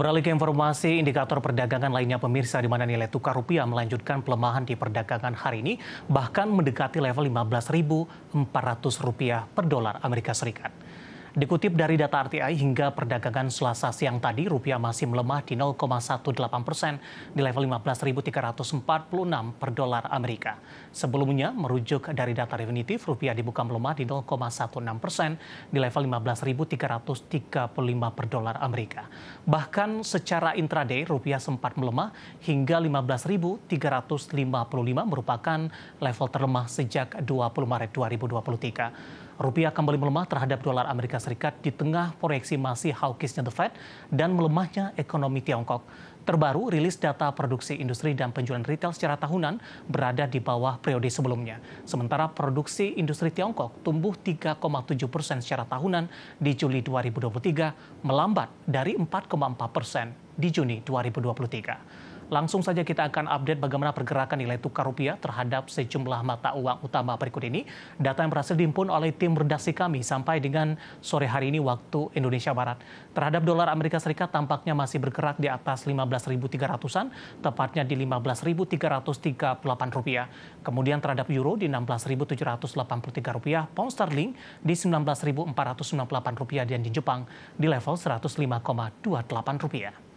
Beralih ke informasi indikator perdagangan lainnya pemirsa di mana nilai tukar rupiah melanjutkan pelemahan di perdagangan hari ini bahkan mendekati level 15.400 rupiah per dolar Amerika Serikat. Dikutip dari data RTI hingga perdagangan Selasa siang tadi, rupiah masih melemah di 0,18 persen di level 15.346 per dolar Amerika. Sebelumnya, merujuk dari data definitif, rupiah dibuka melemah di 0,16 persen di level 15.335 per dolar Amerika. Bahkan secara intraday, rupiah sempat melemah hingga 15.355 merupakan level terlemah sejak 20 Maret 2023. Rupiah kembali melemah terhadap dolar Amerika Serikat di tengah proyeksi masih hawkishnya The Fed dan melemahnya ekonomi Tiongkok. Terbaru, rilis data produksi industri dan penjualan retail secara tahunan berada di bawah periode sebelumnya. Sementara produksi industri Tiongkok tumbuh 3,7 persen secara tahunan di Juli 2023, melambat dari 4,4 persen di Juni 2023. Langsung saja kita akan update bagaimana pergerakan nilai tukar rupiah terhadap sejumlah mata uang utama berikut ini. Data yang berhasil dihimpun oleh tim redaksi kami sampai dengan sore hari ini waktu Indonesia Barat. Terhadap dolar Amerika Serikat tampaknya masih bergerak di atas 15.300-an, tepatnya di 15.338 rupiah. Kemudian terhadap euro di 16.783 rupiah, pound sterling di 19.498 rupiah dan di Jepang di level 105,28 rupiah.